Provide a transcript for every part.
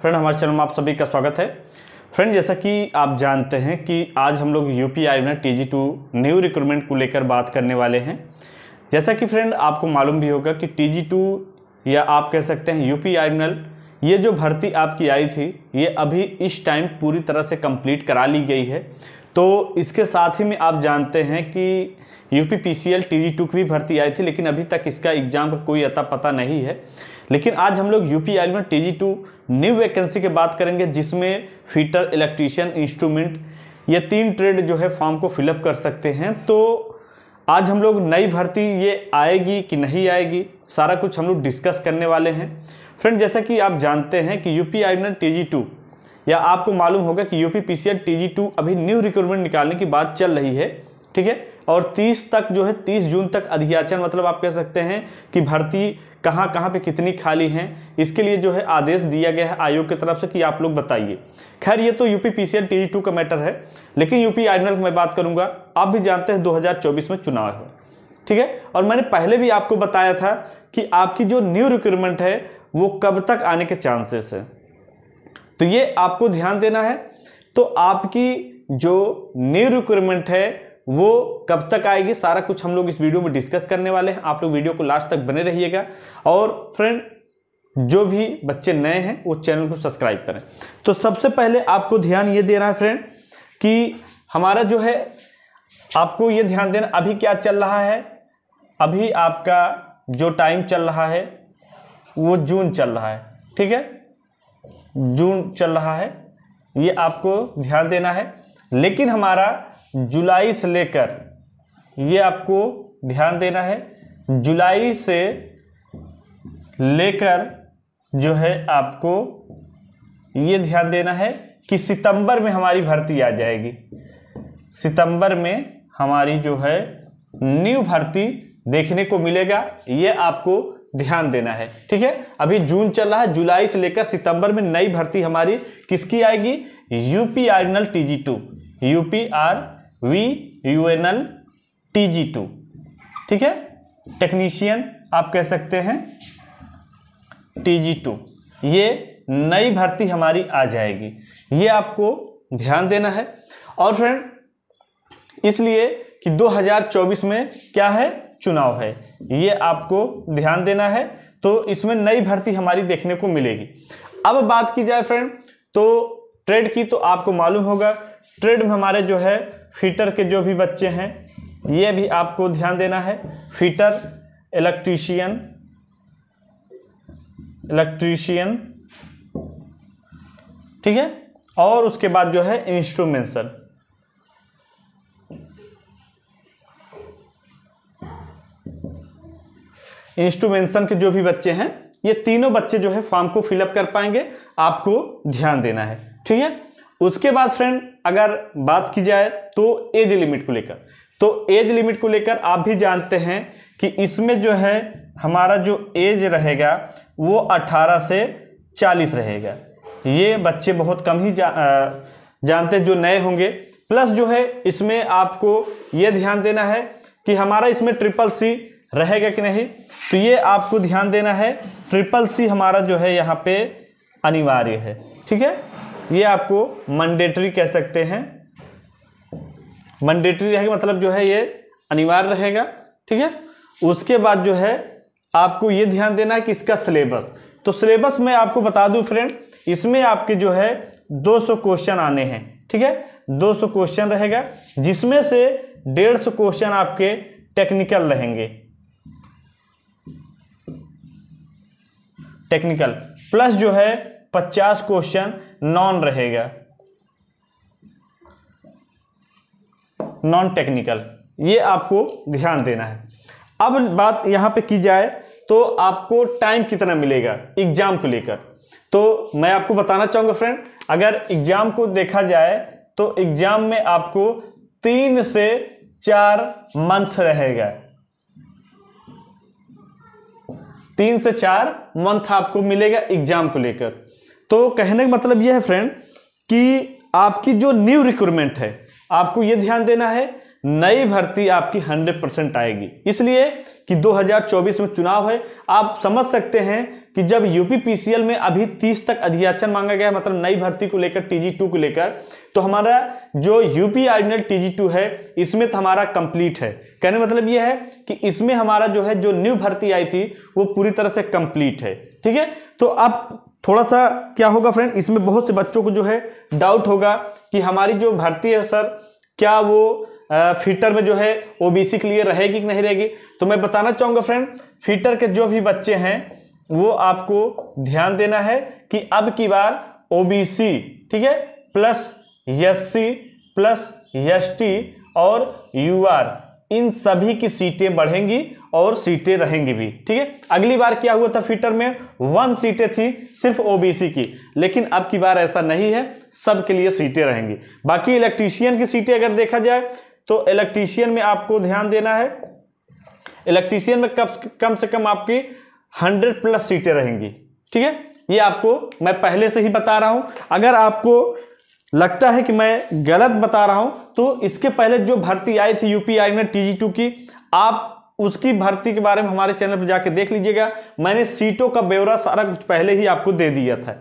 friend हमारे channel में आप सभी का स्वागत है फ्रेंड जैसा कि आप जानते हैं कि आज हम लोग यू पी आई में T G two new recruitment को लेकर बात करने वाले हैं जैसा कि फ्रेंड आपको मालूम भी होगा कि टी जी टू या आप कह सकते हैं यू पी आई ये जो भर्ती आपकी आई थी ये अभी इस टाइम पूरी तरह से कंप्लीट करा ली गई है तो इसके साथ ही में आप जानते हैं कि U P P C L T G two की भी भर्ती आई थी लेकिन अभी तक इसका एग्ज़ाम का कोई अता पता नहीं है लेकिन आज हम लोग यू पी आई में T G two new vacancy की बात करेंगे जिसमें फीटर इलेक्ट्रीशियन इंस्ट्रूमेंट ये तीन ट्रेड जो है फॉर्म को फिलअप कर सकते हैं तो आज हम लोग नई भर्ती ये आएगी कि नहीं आएगी सारा कुछ हम लोग डिस्कस करने वाले हैं फ्रेंड जैसा कि आप जानते हैं कि यू पी आई में टी जी टू या आपको मालूम होगा कि यूपी पी सी अभी न्यू रिक्रूटमेंट निकालने की बात चल रही है ठीक है और 30 तक जो है 30 जून तक अधियाचन मतलब आप कह सकते हैं कि भर्ती कहाँ कहाँ पे कितनी खाली हैं इसके लिए जो है आदेश दिया गया है आयोग की तरफ से कि आप लोग बताइए खैर ये तो यूपी पी सी टू का मैटर है लेकिन यूपी आर्डिनल की मैं बात करूँगा आप भी जानते हैं 2024 में चुनाव है ठीक है और मैंने पहले भी आपको बताया था कि आपकी जो न्यू रिक्रूटमेंट है वो कब तक आने के चांसेस है तो ये आपको ध्यान देना है तो आपकी जो न्यू रिक्वायरमेंट है वो कब तक आएगी सारा कुछ हम लोग इस वीडियो में डिस्कस करने वाले हैं आप लोग वीडियो को लास्ट तक बने रहिएगा और फ्रेंड जो भी बच्चे नए हैं वो चैनल को सब्सक्राइब करें तो सबसे पहले आपको ध्यान ये देना है फ्रेंड कि हमारा जो है आपको ये ध्यान देना अभी क्या चल रहा है अभी आपका जो टाइम चल रहा है वो जून चल रहा है ठीक है जून चल रहा है ये आपको ध्यान देना है लेकिन हमारा जुलाई से लेकर ये आपको ध्यान देना है जुलाई से लेकर जो है आपको ये ध्यान देना है कि सितंबर में हमारी भर्ती आ जाएगी सितंबर में हमारी जो है न्यू भर्ती देखने को मिलेगा ये आपको ध्यान देना है ठीक है अभी जून चल रहा है जुलाई से लेकर सितंबर में नई भर्ती हमारी किसकी आएगी UP R N L T G two U P R V U N L T G two ठीक है टेक्नीशियन आप कह सकते हैं टी जी टू ये नई भर्ती हमारी आ जाएगी ये आपको ध्यान देना है और फ्रेंड इसलिए कि 2024 में क्या है चुनाव है ये आपको ध्यान देना है तो इसमें नई भर्ती हमारी देखने को मिलेगी अब बात की जाए फ्रेंड तो ट्रेड की तो आपको मालूम होगा ट्रेड में हमारे जो है फीटर के जो भी बच्चे हैं ये भी आपको ध्यान देना है फीटर इलेक्ट्रीशियन इलेक्ट्रीशियन ठीक है और उसके बाद जो है इंस्ट्रूमेंसन इंस्ट्रूमेंशन के जो भी बच्चे हैं ये तीनों बच्चे जो है फॉर्म को फिलअप कर पाएंगे आपको ध्यान देना है ठीक है उसके बाद फ्रेंड अगर बात की जाए तो एज लिमिट को लेकर तो एज लिमिट को लेकर आप भी जानते हैं कि इसमें जो है हमारा जो एज रहेगा वो 18 से 40 रहेगा ये बच्चे बहुत कम ही जा, आ, जानते जो नए होंगे प्लस जो है इसमें आपको ये ध्यान देना है कि हमारा इसमें ट्रिपल सी रहेगा कि नहीं तो ये आपको ध्यान देना है ट्रिपल सी हमारा जो है यहाँ पे अनिवार्य है ठीक है ये आपको मंडेटरी कह सकते हैं मंडेटरी रहेगा मतलब जो है ये अनिवार्य रहेगा ठीक है उसके बाद जो है आपको ये ध्यान देना है कि इसका सिलेबस तो सिलेबस मैं आपको बता दूं फ्रेंड इसमें आपके जो है 200 क्वेश्चन आने हैं ठीक है 200 क्वेश्चन रहेगा जिसमें से 150 क्वेश्चन आपके टेक्निकल रहेंगे टेक्निकल प्लस जो है पचास क्वेश्चन नॉन रहेगा नॉन टेक्निकल ये आपको ध्यान देना है अब बात यहाँ पे की जाए तो आपको टाइम कितना मिलेगा एग्जाम को लेकर तो मैं आपको बताना चाहूंगा फ्रेंड अगर एग्जाम को देखा जाए तो एग्जाम में आपको तीन से चार मंथ रहेगा तीन से चार मंथ आपको मिलेगा एग्जाम को लेकर तो कहने का मतलब यह है फ्रेंड कि आपकी जो न्यू रिक्रूटमेंट है आपको यह ध्यान देना है नई भर्ती आपकी 100 परसेंट आएगी इसलिए कि 2024 में चुनाव है आप समझ सकते हैं कि जब यूपीपीसीएल में अभी 30 तक अधियाचन मांगा गया मतलब नई भर्ती को लेकर टीजी टू को लेकर तो हमारा जो यूपी आर्डिनल टीजी टू है इसमें तो हमारा कंप्लीट है कहने मतलब यह है कि इसमें हमारा जो है जो न्यू भर्ती आई थी वो पूरी तरह से कंप्लीट है ठीक है तो अब थोड़ा सा क्या होगा फ्रेंड इसमें बहुत से बच्चों को जो है डाउट होगा कि हमारी जो भर्ती है सर क्या वो फीटर में जो है ओबीसी के लिए रहेगी कि नहीं रहेगी तो मैं बताना चाहूँगा फ्रेंड फीटर के जो भी बच्चे हैं वो आपको ध्यान देना है कि अब की बार ओबीसी ठीक है प्लस एससी प्लस एसटी और यूआर इन सभी की सीटें बढ़ेंगी और सीटें रहेंगी भी ठीक है अगली बार क्या हुआ था फीटर में वन सीटें थी सिर्फ ओबीसी की लेकिन अब की बार ऐसा नहीं है सब के लिए सीटें रहेंगी बाकी इलेक्ट्रीशियन की सीटें अगर देखा जाए तो इलेक्ट्रीशियन में आपको ध्यान देना है इलेक्ट्रीशियन में कम से कम आपकी हंड्रेड प्लस सीटें रहेंगी ठीक है ये आपको मैं पहले से ही बता रहा हूं अगर आपको लगता है कि मैं गलत बता रहा हूं तो इसके पहले जो भर्ती आई थी यूपीआई में टीजी टू की आप उसकी भर्ती के बारे में हमारे चैनल पर जाके देख लीजिएगा मैंने सीटों का ब्यौरा सारा कुछ पहले ही आपको दे दिया था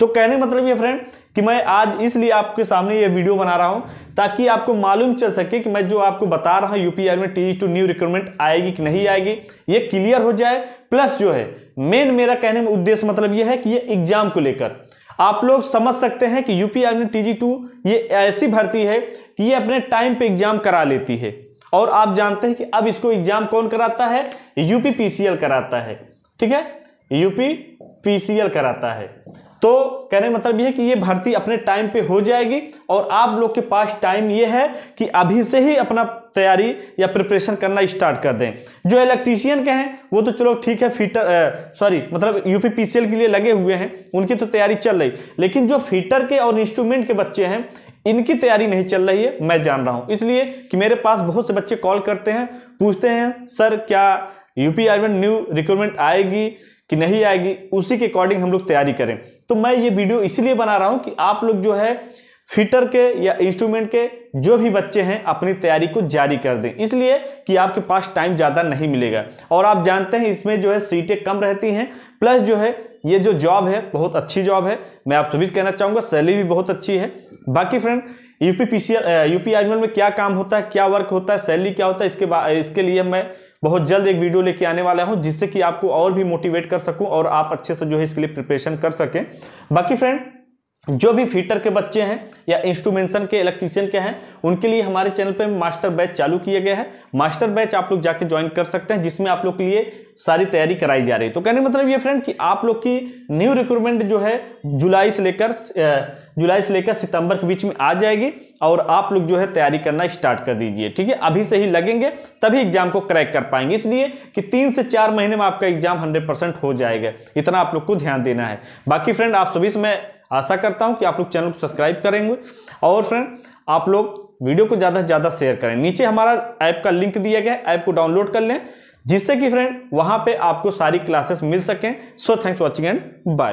तो कहने मतलब ये फ्रेंड कि मैं आज इसलिए आपके सामने ये वीडियो बना रहा हूँ ताकि आपको मालूम चल सके कि मैं जो आपको बता रहा हूँ यूपीआर में टी टू न्यू रिक्रूटमेंट आएगी कि नहीं आएगी ये क्लियर हो जाए प्लस जो है मेन मेरा कहने में उद्देश्य मतलब ये है कि ये एग्जाम को लेकर आप लोग समझ सकते हैं कि यूपीआर में टी टू e ये ऐसी भर्ती है कि ये अपने टाइम पे एग्जाम करा लेती है और आप जानते हैं कि अब इसको एग्जाम कौन कराता है यूपीपीसीएल कराता है ठीक है यूपी यूपीपीसीएल कराता है तो कहने का मतलब यह है कि ये भर्ती अपने टाइम पे हो जाएगी और आप लोग के पास टाइम ये है कि अभी से ही अपना तैयारी या प्रिपरेशन करना स्टार्ट कर दें जो इलेक्ट्रीशियन के हैं वो तो चलो ठीक है फीटर सॉरी मतलब यूपीपीसीएल के लिए लगे हुए हैं उनकी तो तैयारी चल रही लेकिन जो फीटर के और इंस्ट्रूमेंट के बच्चे हैं इनकी तैयारी नहीं चल रही है मैं जान रहा हूँ इसलिए कि मेरे पास बहुत से बच्चे कॉल करते हैं पूछते हैं सर क्या यूपी आई न्यू रिक्रूटमेंट आएगी कि नहीं आएगी उसी के अकॉर्डिंग हम लोग तैयारी करें तो मैं ये वीडियो इसलिए बना रहा हूं कि आप लोग जो है फिटर के या इंस्ट्रूमेंट के जो भी बच्चे हैं अपनी तैयारी को जारी कर दें इसलिए कि आपके पास टाइम ज़्यादा नहीं मिलेगा और आप जानते हैं इसमें जो है सीटें कम रहती हैं प्लस जो है ये जो जॉब है बहुत अच्छी जॉब है मैं आप सभी कहना चाहूँगा सैलरी भी बहुत अच्छी है बाकी फ्रेंड यूपी पीसीएल यूपी आजमल में क्या काम होता है क्या वर्क होता है सैलरी क्या होता है इसके इसके लिए मैं बहुत जल्द एक वीडियो लेके आने वाला हूँ जिससे कि आपको और भी मोटिवेट कर सकूँ और आप अच्छे से जो है इसके लिए प्रिपरेशन कर सकें बाकी फ्रेंड जो भी फीटर के बच्चे हैं या इंस्ट्रूमेंशन के इलेक्ट्रीशियन के हैं उनके लिए हमारे चैनल पे मास्टर बैच चालू किया गया है मास्टर बैच आप लोग जाके ज्वाइन कर सकते हैं जिसमें आप लोग के लिए सारी तैयारी कराई जा रही है तो कहने मतलब ये फ्रेंड कि आप लोग की न्यू रिक्रूटमेंट जो है जुलाई से लेकर जुलाई से लेकर सितंबर के बीच में आ जाएगी और आप लोग जो है तैयारी करना स्टार्ट कर दीजिए ठीक है अभी से ही लगेंगे तभी एग्जाम को क्रैक कर पाएंगे इसलिए कि तीन से चार महीने में आपका एग्जाम हंड्रेड हो जाएगा इतना आप लोग को ध्यान देना है बाकी फ्रेंड आप सभी से मैं आशा करता हूँ कि आप लोग चैनल को सब्सक्राइब करेंगे और फ्रेंड आप लोग वीडियो को ज़्यादा से ज़्यादा शेयर करें नीचे हमारा ऐप का लिंक दिया गया है ऐप को डाउनलोड कर लें जिससे कि फ्रेंड वहां पे आपको सारी क्लासेस मिल सकें so thanks watching and bye